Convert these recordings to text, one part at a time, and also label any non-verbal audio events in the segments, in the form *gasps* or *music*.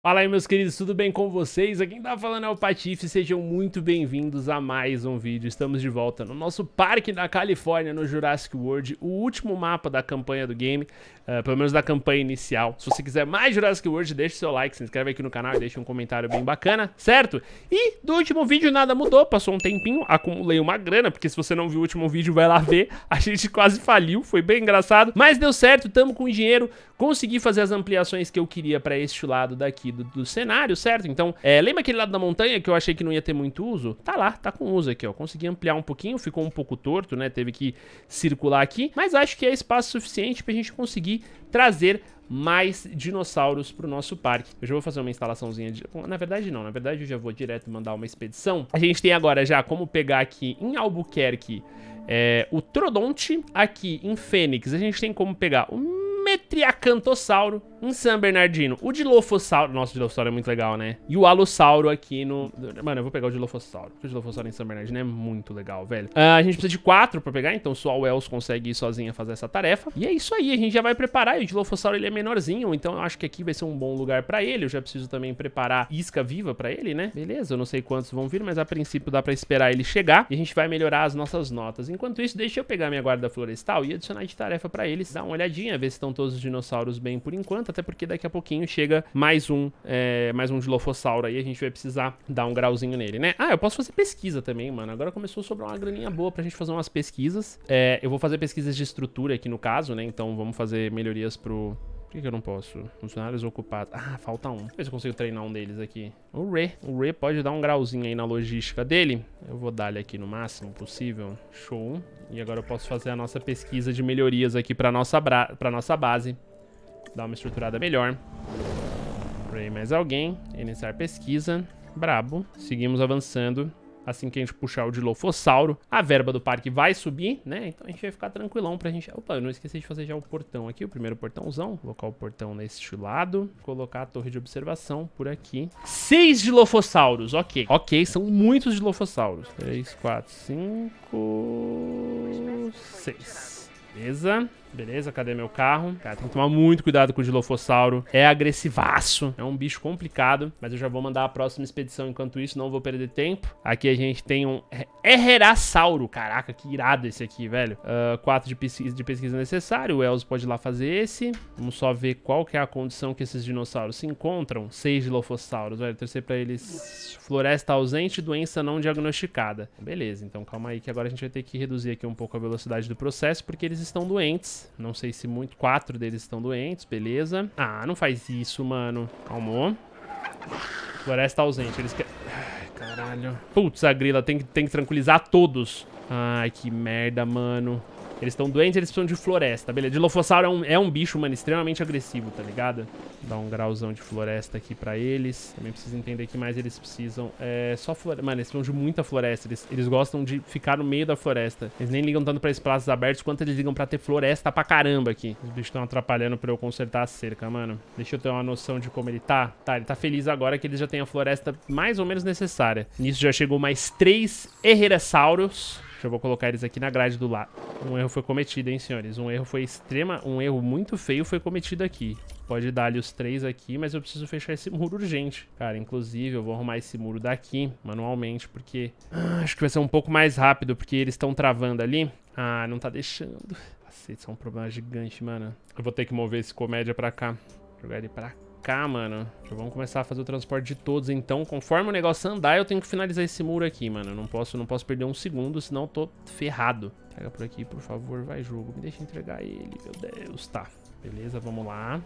Fala aí meus queridos, tudo bem com vocês? Aqui quem tá falando é o Patife, sejam muito bem-vindos a mais um vídeo. Estamos de volta no nosso parque da Califórnia, no Jurassic World, o último mapa da campanha do game, uh, pelo menos da campanha inicial. Se você quiser mais Jurassic World, deixe seu like, se inscreve aqui no canal e deixe um comentário bem bacana, certo? E do último vídeo nada mudou, passou um tempinho, acumulei uma grana, porque se você não viu o último vídeo, vai lá ver. *laughs* A gente quase faliu, foi bem engraçado, mas deu certo, tamo com dinheiro, consegui fazer as ampliações que eu queria pra este lado daqui aqui do, do cenário, certo? Então, é, lembra aquele lado da montanha que eu achei que não ia ter muito uso? Tá lá, tá com uso aqui, ó. Consegui ampliar um pouquinho, ficou um pouco torto, né? Teve que circular aqui, mas acho que é espaço suficiente pra gente conseguir trazer mais dinossauros para o nosso parque. Eu já vou fazer uma instalaçãozinha de... Na verdade, não. Na verdade, eu já vou direto mandar uma expedição. A gente tem agora já como pegar aqui em Albuquerque é, o Trodonte. Aqui em Fênix, a gente tem como pegar o triacantossauro em San Bernardino. O Dilophosauro... Nossa, o Dilophosauro é muito legal, né? E o Alossauro aqui no... Mano, eu vou pegar o Dilophosauro. O Dilophosauro em San Bernardino é muito legal, velho. Uh, a gente precisa de quatro pra pegar, então só o Els consegue ir sozinha fazer essa tarefa. E é isso aí, a gente já vai preparar. E o Dilophosauro, ele é menorzinho, então eu acho que aqui vai ser um bom lugar pra ele. Eu já preciso também preparar isca viva pra ele, né? Beleza, eu não sei quantos vão vir, mas a princípio dá pra esperar ele chegar. E a gente vai melhorar as nossas notas. Enquanto isso, deixa eu pegar minha guarda florestal e adicionar de tarefa pra eles. Dar uma olhadinha, ver se estão todos os dinossauros bem por enquanto, até porque daqui a pouquinho chega mais um, é, mais um Dilophosauro aí, a gente vai precisar dar um grauzinho nele, né? Ah, eu posso fazer pesquisa também, mano. Agora começou a sobrar uma graninha boa pra gente fazer umas pesquisas. É, eu vou fazer pesquisas de estrutura aqui no caso, né? Então vamos fazer melhorias pro, por que, que eu não posso? Funcionários ocupados. Ah, falta um. Deixa eu ver se eu consigo treinar um deles aqui. O Rê. O Rê pode dar um grauzinho aí na logística dele. Eu vou dar ele aqui no máximo possível. Show. E agora eu posso fazer a nossa pesquisa de melhorias aqui pra nossa, pra nossa base. Dar uma estruturada melhor. Ray mais alguém. Iniciar pesquisa. Brabo. Seguimos avançando assim que a gente puxar o Dilofossauro. A verba do parque vai subir, né? Então a gente vai ficar tranquilão pra gente... Opa, eu não esqueci de fazer já o portão aqui, o primeiro portãozão. Vou colocar o portão neste lado, colocar a torre de observação por aqui. Seis Dilofossauros, ok. Ok, são muitos Dilofossauros. Três, quatro, cinco... Seis. Beleza. Beleza, cadê meu carro? Cara, tem que tomar muito cuidado com o Dilofossauro. É agressivaço. É um bicho complicado. Mas eu já vou mandar a próxima expedição enquanto isso. Não vou perder tempo. Aqui a gente tem um Herrerasauro. Caraca, que irado esse aqui, velho. Uh, quatro de pesquisa, de pesquisa necessário. O Elzo pode ir lá fazer esse. Vamos só ver qual que é a condição que esses dinossauros se encontram. Seis Dilofossauros, velho. Torcer pra eles. Floresta ausente, doença não diagnosticada. Beleza, então calma aí que agora a gente vai ter que reduzir aqui um pouco a velocidade do processo. Porque eles estão doentes. Não sei se muito. Quatro deles estão doentes, beleza. Ah, não faz isso, mano. Calmou. Floresta tá ausente. Eles querem. Ai, caralho. Putz, a grila tem que, tem que tranquilizar todos. Ai, que merda, mano. Eles estão doentes, eles precisam de floresta, beleza. Dilofossauro é um, é um bicho, mano, extremamente agressivo, tá ligado? Dá um grauzão de floresta aqui pra eles. Também preciso entender que mais eles precisam. É só floresta. Mano, eles precisam de muita floresta. Eles, eles gostam de ficar no meio da floresta. Eles nem ligam tanto pra espaços abertos quanto eles ligam pra ter floresta pra caramba aqui. Os bichos estão atrapalhando pra eu consertar a cerca, mano. Deixa eu ter uma noção de como ele tá. Tá, ele tá feliz agora que ele já tem a floresta mais ou menos necessária. Nisso já chegou mais três herrerasauros. Já vou colocar eles aqui na grade do lado. Um erro foi cometido, hein, senhores? Um erro foi extrema... Um erro muito feio foi cometido aqui. Pode dar ali os três aqui, mas eu preciso fechar esse muro urgente. Cara, inclusive eu vou arrumar esse muro daqui manualmente, porque... Ah, acho que vai ser um pouco mais rápido, porque eles estão travando ali. Ah, não tá deixando. Cacete, isso é um problema gigante, mano. Eu vou ter que mover esse comédia pra cá. Jogar ele pra cá cá, mano. Já vamos começar a fazer o transporte de todos, então. Conforme o negócio andar, eu tenho que finalizar esse muro aqui, mano. não posso, não posso perder um segundo, senão eu tô ferrado. Pega por aqui, por favor. Vai, jogo. Me deixa entregar ele, meu Deus. Tá. Beleza, vamos lá.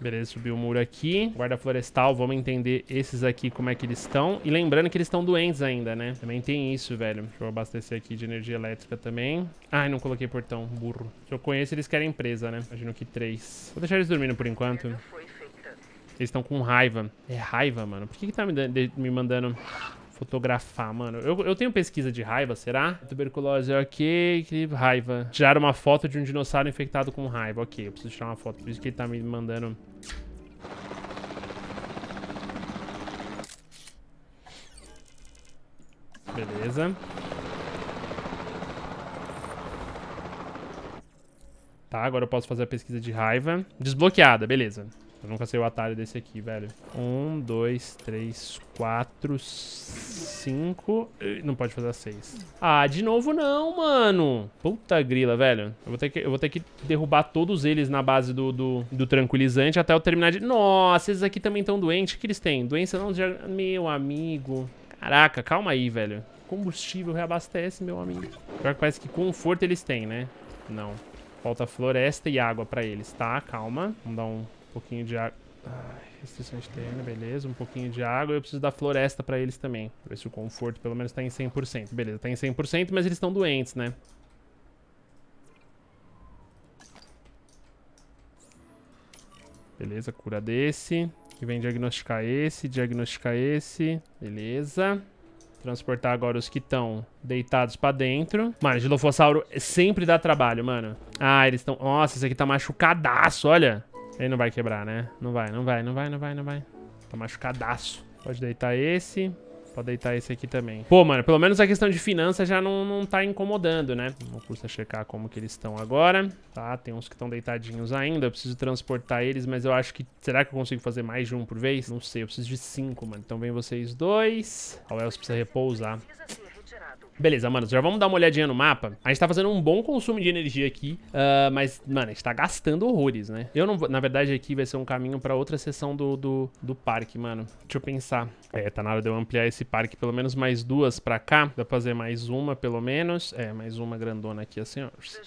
Beleza, subiu o muro aqui. Guarda florestal, vamos entender esses aqui, como é que eles estão. E lembrando que eles estão doentes ainda, né? Também tem isso, velho. Deixa eu abastecer aqui de energia elétrica também. Ai, não coloquei portão, burro. Se eu conheço, eles querem empresa, né? Imagino que três. Vou deixar eles dormindo por enquanto. Eles estão com raiva. É raiva, mano. Por que, que tá me, me mandando fotografar, mano. Eu, eu tenho pesquisa de raiva, será? Tuberculose, ok. Que raiva. Tirar uma foto de um dinossauro infectado com raiva. Ok, eu preciso tirar uma foto. Por isso que ele tá me mandando... Beleza. Tá, agora eu posso fazer a pesquisa de raiva. Desbloqueada, beleza. Eu nunca sei o atalho desse aqui, velho. Um, dois, três, quatro, cinco... Não pode fazer seis. Ah, de novo não, mano. Puta grila, velho. Eu vou ter que, eu vou ter que derrubar todos eles na base do, do, do tranquilizante até eu terminar de... Nossa, esses aqui também estão doentes. O que eles têm? Doença não... Meu amigo. Caraca, calma aí, velho. Combustível reabastece, meu amigo. Pior que parece que conforto eles têm, né? Não. Falta floresta e água pra eles, tá? Calma. Vamos dar um pouquinho de água. Ah, restrições de terreno, beleza. Um pouquinho de água. Eu preciso da floresta pra eles também. Pra ver se o conforto pelo menos tá em 100%. Beleza, tá em 100%, mas eles estão doentes, né? Beleza, cura desse. Que vem diagnosticar esse, diagnosticar esse. Beleza. Transportar agora os que estão deitados pra dentro. Mano, Dilofossauro sempre dá trabalho, mano. Ah, eles estão... Nossa, esse aqui tá machucadaço, olha. Ele não vai quebrar, né? Não vai, não vai, não vai, não vai, não vai. Tá machucadaço. Pode deitar esse. Pode deitar esse aqui também. Pô, mano, pelo menos a questão de finanças já não, não tá incomodando, né? Não custa checar como que eles estão agora. Tá, tem uns que estão deitadinhos ainda. Eu preciso transportar eles, mas eu acho que... Será que eu consigo fazer mais de um por vez? Não sei, eu preciso de cinco, mano. Então vem vocês dois. O Wells precisa repousar. Beleza, mano, já vamos dar uma olhadinha no mapa. A gente tá fazendo um bom consumo de energia aqui, uh, mas, mano, a gente tá gastando horrores, né? Eu não vou... Na verdade, aqui vai ser um caminho pra outra seção do, do, do parque, mano. Deixa eu pensar. É, tá na hora de eu ampliar esse parque pelo menos mais duas pra cá. Dá pra fazer mais uma, pelo menos. É, mais uma grandona aqui, assim, ó. Mas,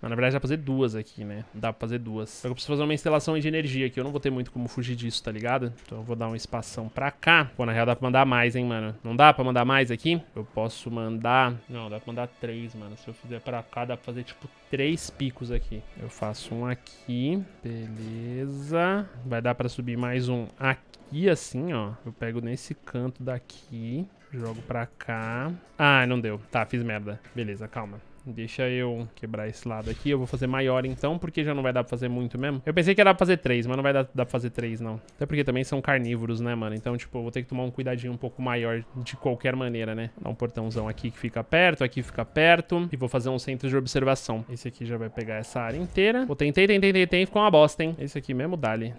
na verdade, dá pra fazer duas aqui, né? Dá pra fazer duas. eu preciso fazer uma instalação de energia aqui. Eu não vou ter muito como fugir disso, tá ligado? Então eu vou dar uma espação pra cá. Pô, na real dá pra mandar mais, hein, mano? Não dá pra mandar mais aqui? Eu posso posso mandar. Não, dá pra mandar três, mano. Se eu fizer pra cá, dá pra fazer tipo três picos aqui. Eu faço um aqui. Beleza. Vai dar pra subir mais um aqui, assim, ó. Eu pego nesse canto daqui. Jogo pra cá. Ah, não deu. Tá, fiz merda. Beleza, calma. Deixa eu quebrar esse lado aqui. Eu vou fazer maior então, porque já não vai dar pra fazer muito mesmo. Eu pensei que era pra fazer três, mas não vai dar, dar pra fazer três, não. Até porque também são carnívoros, né, mano? Então, tipo, eu vou ter que tomar um cuidadinho um pouco maior de qualquer maneira, né? Dá um portãozão aqui que fica perto, aqui fica perto. E vou fazer um centro de observação. Esse aqui já vai pegar essa área inteira. Vou tentei, tentei, tentei, tentei. Ficou uma bosta, hein? Esse aqui mesmo, dali.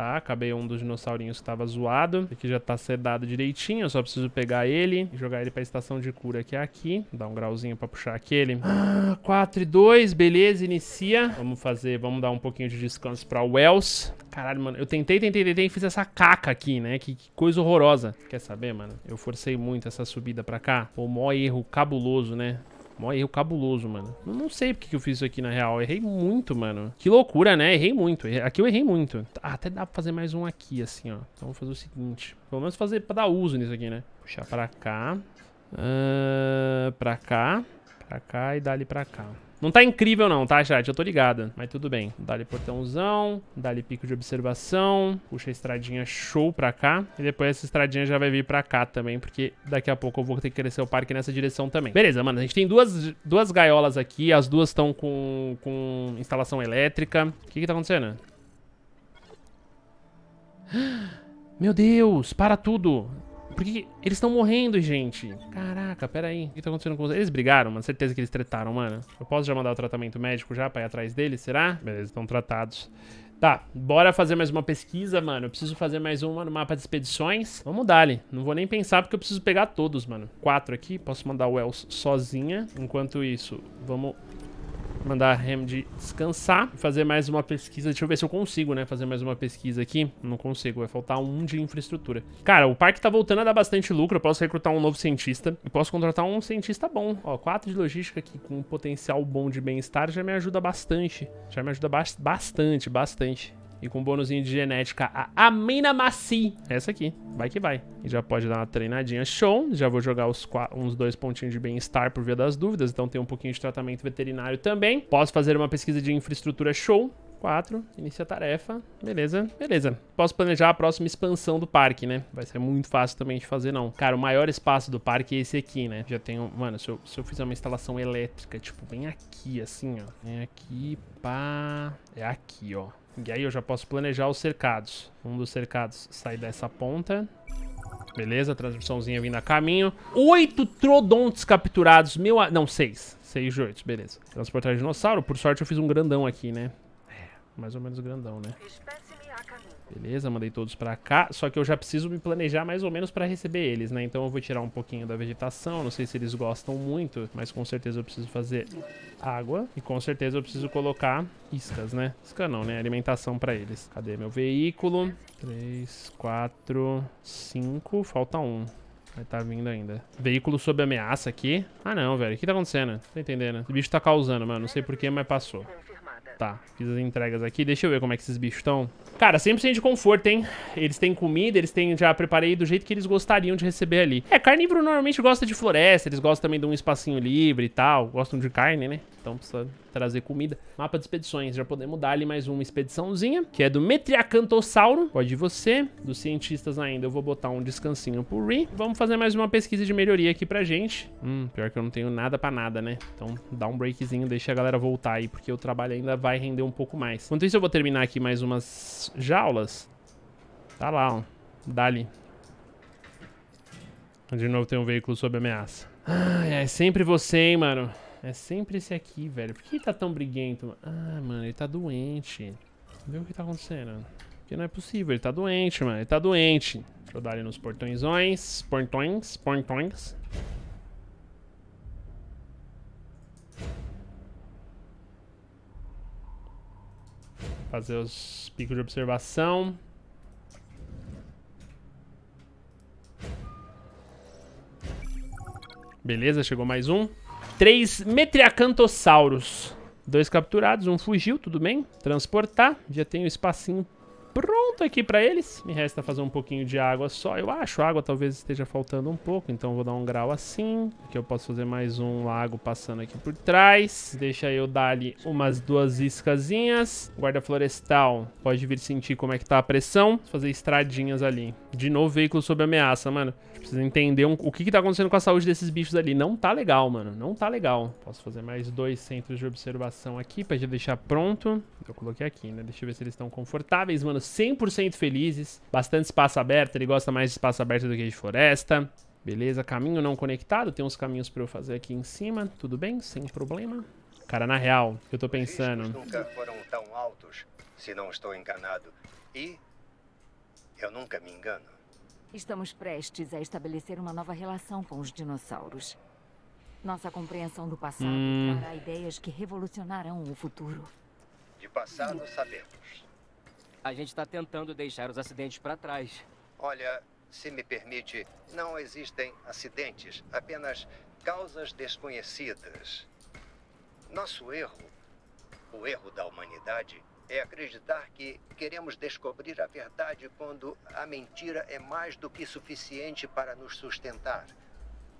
tá? Acabei um dos dinossaurinhos que tava zoado. Aqui já tá sedado direitinho, eu só preciso pegar ele e jogar ele pra estação de cura que é aqui. Dá um grauzinho pra puxar aquele. Ah, 4 e 2, beleza, inicia. Vamos fazer, vamos dar um pouquinho de descanso pra Wells. Caralho, mano, eu tentei, tentei, tentei e fiz essa caca aqui, né? Que, que, coisa horrorosa. Quer saber, mano? Eu forcei muito essa subida pra cá. Pô, maior erro cabuloso, né? Mó erro cabuloso, mano. Eu não sei porque que eu fiz isso aqui, na real. Eu errei muito, mano. Que loucura, né? Errei muito. Aqui eu errei muito. Ah, até dá pra fazer mais um aqui, assim, ó. Então vamos fazer o seguinte. Pelo menos fazer pra dar uso nisso aqui, né? Puxar pra cá. Uh, pra cá. Pra cá e dali pra cá. Não tá incrível não, tá, chat? Eu tô ligado. Mas tudo bem. Dá-lhe portãozão, dá-lhe pico de observação, puxa a estradinha show pra cá. E depois essa estradinha já vai vir pra cá também, porque daqui a pouco eu vou ter que crescer o parque nessa direção também. Beleza, mano. A gente tem duas, duas gaiolas aqui. As duas estão com, com instalação elétrica. O que que tá acontecendo? *gasps* Meu Deus, para tudo. Porque eles estão morrendo, gente. Caraca, pera aí. O que tá acontecendo com vocês? Eles brigaram, mano. Certeza que eles tretaram, mano. Eu posso já mandar o tratamento médico já pra ir atrás deles, será? Beleza, estão tratados. Tá, bora fazer mais uma pesquisa, mano. Eu preciso fazer mais uma no mapa de expedições. Vamos dar ali. Não vou nem pensar porque eu preciso pegar todos, mano. Quatro aqui. Posso mandar o Els sozinha. Enquanto isso, vamos mandar a Hamd descansar. Fazer mais uma pesquisa. Deixa eu ver se eu consigo, né? Fazer mais uma pesquisa aqui. Não consigo. Vai faltar um de infraestrutura. Cara, o parque tá voltando a dar bastante lucro. Eu posso recrutar um novo cientista. E posso contratar um cientista bom. Ó, quatro de logística aqui com um potencial bom de bem-estar já me ajuda bastante. Já me ajuda ba bastante, bastante. E com um bônusinho de genética, a Amina Maci. Essa aqui. Vai que vai. E já pode dar uma treinadinha. Show. Já vou jogar os, uns dois pontinhos de bem-estar por via das dúvidas. Então tem um pouquinho de tratamento veterinário também. Posso fazer uma pesquisa de infraestrutura show. Quatro. inicia a tarefa, beleza, beleza. Posso planejar a próxima expansão do parque, né? Vai ser muito fácil também de fazer, não. Cara, o maior espaço do parque é esse aqui, né? Já tenho... Mano, se eu, se eu fizer uma instalação elétrica, tipo, bem aqui, assim, ó. Vem aqui, pá... É aqui, ó. E aí eu já posso planejar os cercados. Um dos cercados sai dessa ponta. Beleza, transmissãozinha vindo a caminho. Oito trodontes capturados. Meu a... Não, seis. Seis de oito, beleza. Transportar dinossauro. Por sorte eu fiz um grandão aqui, né? É, mais ou menos grandão, né? Espécie Beleza, mandei todos pra cá. Só que eu já preciso me planejar mais ou menos pra receber eles, né? Então eu vou tirar um pouquinho da vegetação. Não sei se eles gostam muito, mas com certeza eu preciso fazer água. E com certeza eu preciso colocar iscas, né? Isca não, né? Alimentação pra eles. Cadê meu veículo? Três, quatro, cinco. Falta um. Vai tá vindo ainda. Veículo sob ameaça aqui. Ah, não, velho. O que tá acontecendo? Não tá tô entendendo. Esse bicho tá causando, mano. Não sei porquê, mas passou. Tá, fiz as entregas aqui. Deixa eu ver como é que esses bichos estão. Cara, 100% de conforto, hein? Eles têm comida, eles têm... Já preparei do jeito que eles gostariam de receber ali. É, carnívoro normalmente gosta de floresta, eles gostam também de um espacinho livre e tal. Gostam de carne, né? Então precisa trazer comida. Mapa de expedições, já podemos dar ali mais uma expediçãozinha, que é do Metriacantossauro, pode ir você, dos cientistas ainda, eu vou botar um descansinho pro Ri. Vamos fazer mais uma pesquisa de melhoria aqui pra gente. Hum, pior que eu não tenho nada pra nada, né? Então dá um breakzinho, deixa a galera voltar aí, porque o trabalho ainda vai render um pouco mais. Enquanto isso eu vou terminar aqui mais umas jaulas. Tá lá, ó. Dali. De novo tem um veículo sob ameaça. Ai, é sempre você, hein, mano. É sempre esse aqui, velho. Por que ele tá tão briguento? Ah, mano, ele tá doente. Vê o que tá acontecendo. Porque não é possível, ele tá doente, mano. Ele tá doente. Deixa eu dar ali nos portõezões. Portões, portões. Fazer os picos de observação. Beleza, chegou mais um. Três metriacantossauros. Dois capturados, um fugiu, tudo bem. Transportar. Já tem o um espacinho pronto aqui para eles. Me resta fazer um pouquinho de água só. Eu acho água talvez esteja faltando um pouco, então vou dar um grau assim. Aqui eu posso fazer mais um lago passando aqui por trás. Deixa eu dar ali umas duas iscazinhas. Guarda florestal pode vir sentir como é que tá a pressão. fazer estradinhas ali. De novo, veículo sob ameaça, mano. Precisa entender um, o que que tá acontecendo com a saúde desses bichos ali. Não tá legal, mano. Não tá legal. Posso fazer mais dois centros de observação aqui pra já deixar pronto. Eu coloquei aqui, né? Deixa eu ver se eles estão confortáveis, mano. 100% felizes, bastante espaço aberto, ele gosta mais de espaço aberto do que de floresta. Beleza, caminho não conectado, tem uns caminhos para eu fazer aqui em cima, tudo bem, sem problema. Cara, na real, eu tô pensando... Os nunca foram tão altos, se não estou enganado. E eu nunca me engano. Estamos prestes a estabelecer uma nova relação com os dinossauros. Nossa compreensão do passado hum. trará ideias que revolucionarão o futuro. De passado sabemos. A gente está tentando deixar os acidentes para trás. Olha, se me permite, não existem acidentes, apenas causas desconhecidas. Nosso erro, o erro da humanidade, é acreditar que queremos descobrir a verdade quando a mentira é mais do que suficiente para nos sustentar.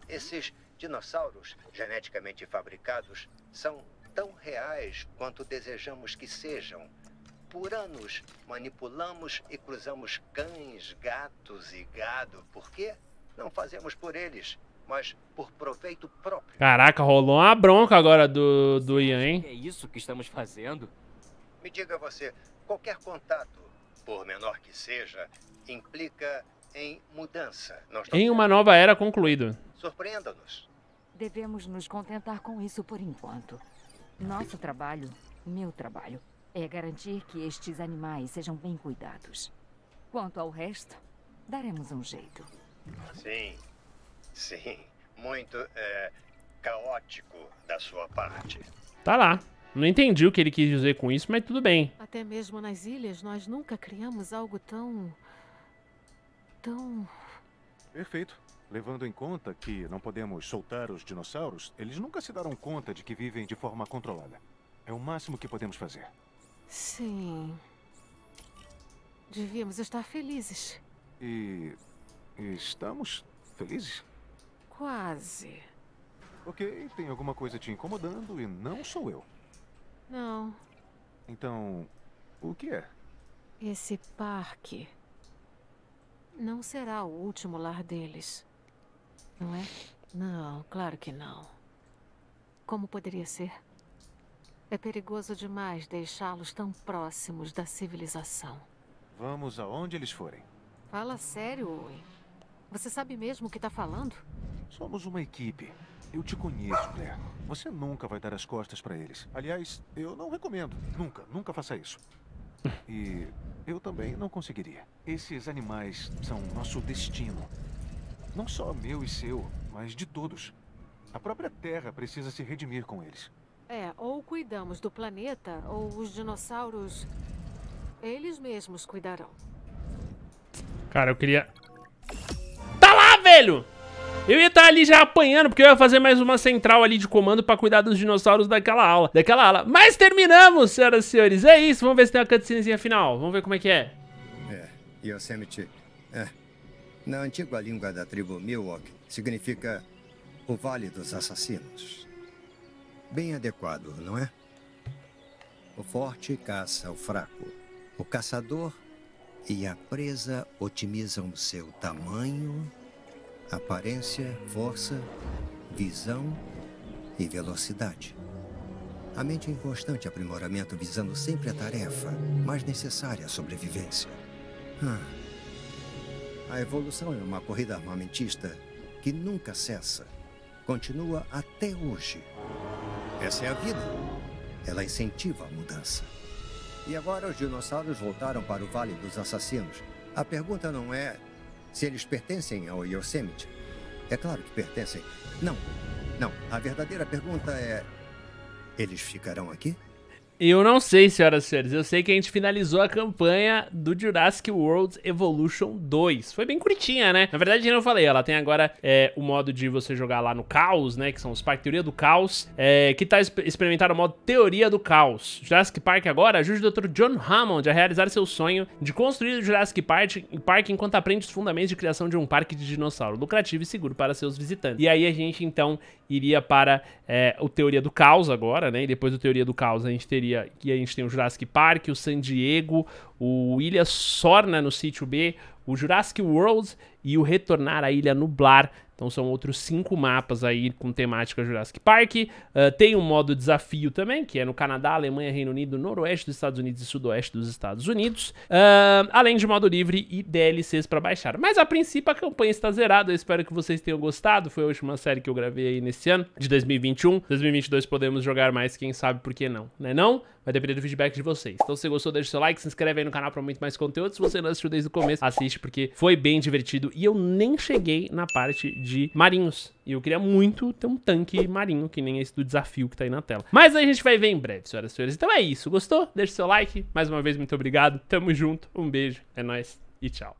Esses dinossauros geneticamente fabricados são tão reais quanto desejamos que sejam. Por anos, manipulamos e cruzamos cães, gatos e gado. Por quê? Não fazemos por eles, mas por proveito próprio. Caraca, rolou uma bronca agora do, do Ian, hein? É isso que estamos fazendo? Me diga você, qualquer contato, por menor que seja, implica em mudança. Nós em uma nova era concluído. Surpreenda-nos. Devemos nos contentar com isso por enquanto. Nosso trabalho, meu trabalho, é garantir que estes animais sejam bem cuidados. Quanto ao resto, daremos um jeito. Sim, sim. Muito é, caótico da sua parte. Tá lá. Não entendi o que ele quis dizer com isso, mas tudo bem. Até mesmo nas ilhas, nós nunca criamos algo tão. tão. Perfeito. Levando em conta que não podemos soltar os dinossauros, eles nunca se darão conta de que vivem de forma controlada. É o máximo que podemos fazer. Sim. Devíamos estar felizes. E. estamos felizes? Quase. Ok, tem alguma coisa te incomodando e não sou eu. Não. Então, o que é? Esse parque. Não será o último lar deles. Não é? Não, claro que não. Como poderia ser? É perigoso demais deixá-los tão próximos da civilização. Vamos aonde eles forem. Fala sério, Owen. Você sabe mesmo o que está falando? Somos uma equipe. Eu te conheço, Claire. Você nunca vai dar as costas para eles. Aliás, eu não recomendo. Nunca, nunca faça isso. E eu também não conseguiria. Esses animais são nosso destino. Não só meu e seu, mas de todos. A própria Terra precisa se redimir com eles. É, ou cuidamos do planeta, ou os dinossauros. Eles mesmos cuidarão. Cara, eu queria. Tá lá, velho! Eu ia estar tá ali já apanhando, porque eu ia fazer mais uma central ali de comando pra cuidar dos dinossauros daquela aula, daquela aula. Mas terminamos, senhoras e senhores. É isso, vamos ver se tem uma cutscenezinha final. Vamos ver como é que é. É, Yosemite. É. Na antiga língua da tribo Milwaukee, significa o Vale dos Assassinos bem adequado, não é? O forte caça o fraco. O caçador e a presa otimizam seu tamanho, aparência, força, visão e velocidade. A mente em constante aprimoramento visando sempre a tarefa mais necessária à sobrevivência. Ah. A evolução é uma corrida armamentista que nunca cessa. Continua até hoje. Essa é a vida. Ela incentiva a mudança. E agora os dinossauros voltaram para o Vale dos Assassinos. A pergunta não é se eles pertencem ao Yosemite. É claro que pertencem. Não, não. A verdadeira pergunta é: eles ficarão aqui? Eu não sei, senhoras e senhores. Eu sei que a gente finalizou a campanha do Jurassic World Evolution 2. Foi bem curtinha, né? Na verdade, eu não falei. Ela tem agora é, o modo de você jogar lá no Caos, né? Que são os parques Teoria do Caos. É, que tá experimentando o modo Teoria do Caos. Jurassic Park agora ajuda o Dr. John Hammond a realizar seu sonho de construir o Jurassic Park, Park enquanto aprende os fundamentos de criação de um parque de dinossauro lucrativo e seguro para seus visitantes. E aí a gente, então, iria para é, o Teoria do Caos agora, né? E depois do Teoria do Caos a gente teria ia, que a gente tem o Jurassic Park, o San Diego, o Ilha Sorna no sítio B, o Jurassic World e o Retornar à Ilha Nublar. Então são outros cinco mapas aí com temática Jurassic Park. Uh, tem um modo desafio também, que é no Canadá, Alemanha, Reino Unido, Noroeste dos Estados Unidos e Sudoeste dos Estados Unidos. Uh, além de modo livre e DLCs para baixar. Mas a princípio a campanha está zerada. Eu espero que vocês tenham gostado. Foi a última série que eu gravei aí nesse ano, de 2021. 2022 podemos jogar mais, quem sabe por que não, né não? Vai depender do feedback de vocês. Então, se você gostou, deixa o seu like, se inscreve aí no canal pra muito mais conteúdo. Se você não assistiu desde o começo, assiste porque foi bem divertido. E eu nem cheguei na parte de marinhos. E eu queria muito ter um tanque marinho, que nem esse do desafio que tá aí na tela. Mas a gente vai ver em breve, senhoras e senhores. Então é isso. Gostou? Deixa o seu like. Mais uma vez, muito obrigado. Tamo junto. Um beijo. É nóis. E tchau.